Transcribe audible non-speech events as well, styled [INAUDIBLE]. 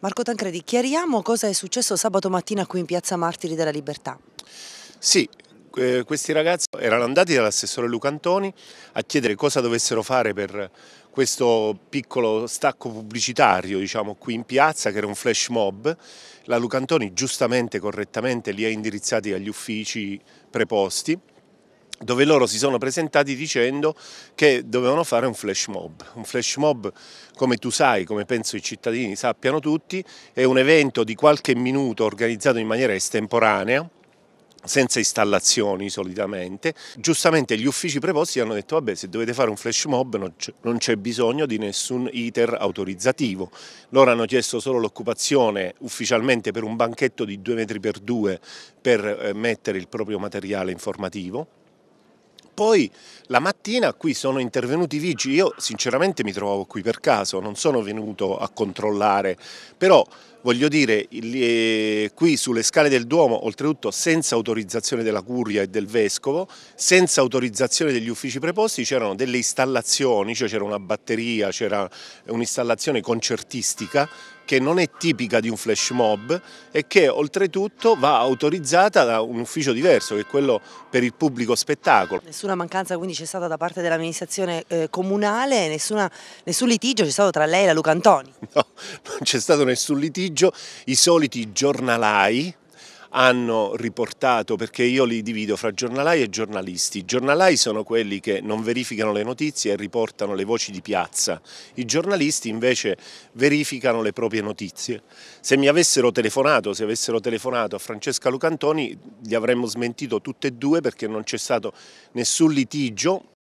Marco Tancredi, chiariamo cosa è successo sabato mattina qui in Piazza Martiri della Libertà. Sì, eh, questi ragazzi erano andati dall'assessore Luca Antoni a chiedere cosa dovessero fare per questo piccolo stacco pubblicitario diciamo, qui in piazza che era un flash mob. La Luca Antoni giustamente, correttamente li ha indirizzati agli uffici preposti dove loro si sono presentati dicendo che dovevano fare un flash mob. Un flash mob, come tu sai, come penso i cittadini sappiano tutti, è un evento di qualche minuto organizzato in maniera estemporanea, senza installazioni solitamente. Giustamente gli uffici preposti hanno detto vabbè se dovete fare un flash mob non c'è bisogno di nessun iter autorizzativo. Loro hanno chiesto solo l'occupazione ufficialmente per un banchetto di 2 metri per 2 per eh, mettere il proprio materiale informativo poi la mattina qui sono intervenuti i vigili, io sinceramente mi trovavo qui per caso, non sono venuto a controllare, però Voglio dire, eh, qui sulle scale del Duomo, oltretutto senza autorizzazione della curia e del vescovo, senza autorizzazione degli uffici preposti, c'erano delle installazioni, cioè c'era una batteria, c'era un'installazione concertistica che non è tipica di un flash mob e che oltretutto va autorizzata da un ufficio diverso che è quello per il pubblico spettacolo. Nessuna mancanza quindi c'è stata da parte dell'amministrazione eh, comunale, nessuna, nessun litigio c'è stato tra lei e la Luca Antoni? [LAUGHS] No, non c'è stato nessun litigio pomeriggio, i soliti giornalai, hanno riportato, perché io li divido fra giornalai e giornalisti. I giornalai sono quelli che non verificano le notizie e riportano le voci di piazza. I giornalisti invece verificano le proprie notizie. Se mi avessero telefonato, se avessero telefonato a Francesca Lucantoni, li avremmo smentito tutte e due perché non c'è stato nessun litigio